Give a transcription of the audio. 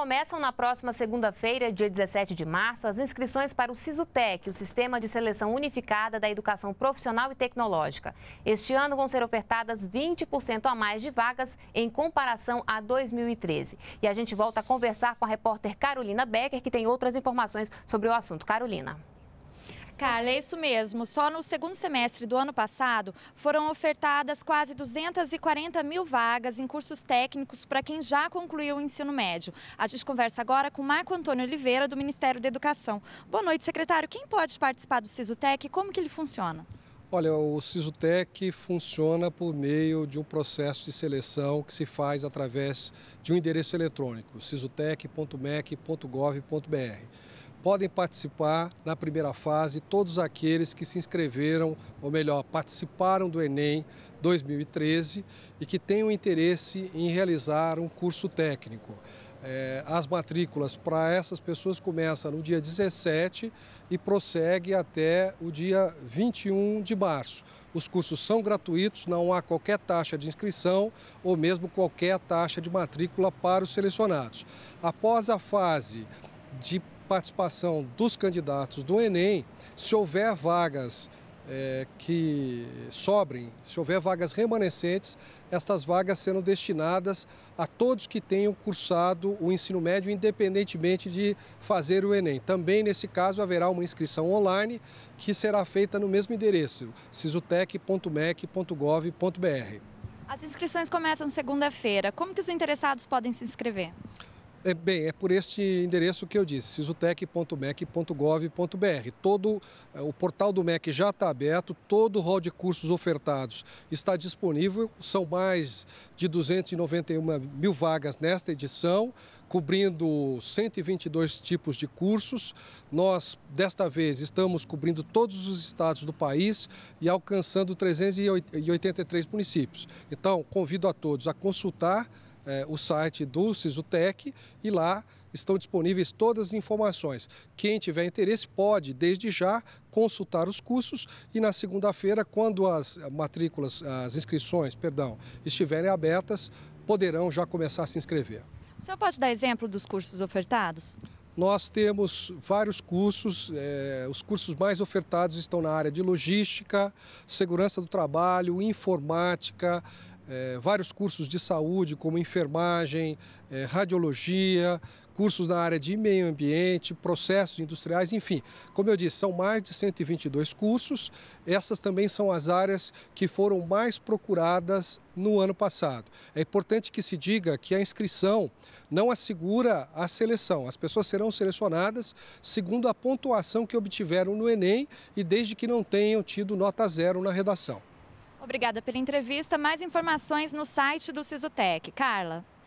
começam na próxima segunda-feira, dia 17 de março, as inscrições para o SISUTEC, o Sistema de Seleção Unificada da Educação Profissional e Tecnológica. Este ano vão ser ofertadas 20% a mais de vagas em comparação a 2013. E a gente volta a conversar com a repórter Carolina Becker, que tem outras informações sobre o assunto. Carolina. Carla, é isso mesmo. Só no segundo semestre do ano passado foram ofertadas quase 240 mil vagas em cursos técnicos para quem já concluiu o ensino médio. A gente conversa agora com Marco Antônio Oliveira, do Ministério da Educação. Boa noite, secretário. Quem pode participar do SISUTEC e como que ele funciona? Olha, o SISUTEC funciona por meio de um processo de seleção que se faz através de um endereço eletrônico, sisutec.mec.gov.br podem participar na primeira fase todos aqueles que se inscreveram, ou melhor, participaram do Enem 2013 e que tenham interesse em realizar um curso técnico. É, as matrículas para essas pessoas começam no dia 17 e prossegue até o dia 21 de março. Os cursos são gratuitos, não há qualquer taxa de inscrição ou mesmo qualquer taxa de matrícula para os selecionados. Após a fase de participação dos candidatos do Enem, se houver vagas é, que sobrem, se houver vagas remanescentes, estas vagas serão destinadas a todos que tenham cursado o ensino médio, independentemente de fazer o Enem. Também, nesse caso, haverá uma inscrição online que será feita no mesmo endereço, sisutec.mec.gov.br. As inscrições começam segunda-feira. Como que os interessados podem se inscrever? É, bem, é por este endereço que eu disse, sisutec.mec.gov.br. Todo é, o portal do MEC já está aberto, todo o rol de cursos ofertados está disponível. São mais de 291 mil vagas nesta edição, cobrindo 122 tipos de cursos. Nós, desta vez, estamos cobrindo todos os estados do país e alcançando 383 municípios. Então, convido a todos a consultar é, o site do Sisutec e lá estão disponíveis todas as informações. Quem tiver interesse pode, desde já, consultar os cursos e na segunda-feira, quando as matrículas, as inscrições, perdão, estiverem abertas, poderão já começar a se inscrever. O senhor pode dar exemplo dos cursos ofertados? Nós temos vários cursos, é, os cursos mais ofertados estão na área de logística, segurança do trabalho, informática, é, vários cursos de saúde, como enfermagem, é, radiologia, cursos na área de meio ambiente, processos industriais, enfim. Como eu disse, são mais de 122 cursos. Essas também são as áreas que foram mais procuradas no ano passado. É importante que se diga que a inscrição não assegura a seleção. As pessoas serão selecionadas segundo a pontuação que obtiveram no Enem e desde que não tenham tido nota zero na redação. Obrigada pela entrevista. Mais informações no site do Sisutec. Carla.